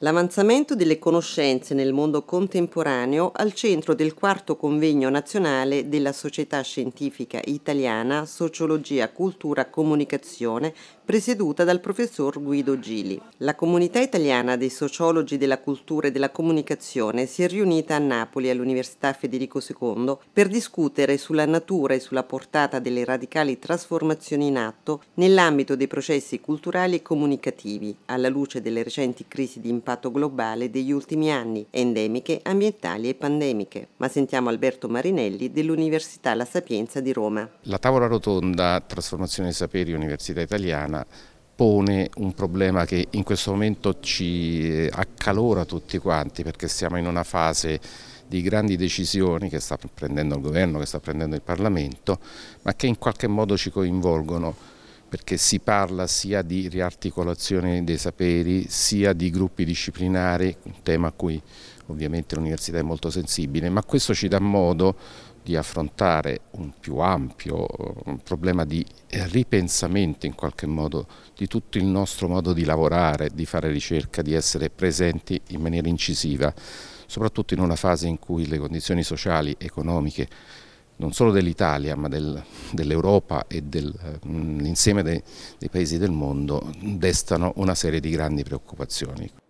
L'avanzamento delle conoscenze nel mondo contemporaneo al centro del quarto convegno nazionale della Società Scientifica Italiana Sociologia, Cultura, Comunicazione, presieduta dal professor Guido Gili. La comunità italiana dei sociologi della cultura e della comunicazione si è riunita a Napoli all'Università Federico II per discutere sulla natura e sulla portata delle radicali trasformazioni in atto nell'ambito dei processi culturali e comunicativi, alla luce delle recenti crisi di impatto impatto globale degli ultimi anni, endemiche, ambientali e pandemiche. Ma sentiamo Alberto Marinelli dell'Università La Sapienza di Roma. La tavola rotonda Trasformazione dei Saperi Università Italiana pone un problema che in questo momento ci eh, accalora tutti quanti perché siamo in una fase di grandi decisioni che sta prendendo il governo, che sta prendendo il Parlamento, ma che in qualche modo ci coinvolgono perché si parla sia di riarticolazione dei saperi, sia di gruppi disciplinari, un tema a cui ovviamente l'università è molto sensibile, ma questo ci dà modo di affrontare un più ampio eh, un problema di ripensamento in qualche modo di tutto il nostro modo di lavorare, di fare ricerca, di essere presenti in maniera incisiva, soprattutto in una fase in cui le condizioni sociali, economiche non solo dell'Italia ma del, dell'Europa e dell'insieme eh, dei, dei paesi del mondo destano una serie di grandi preoccupazioni.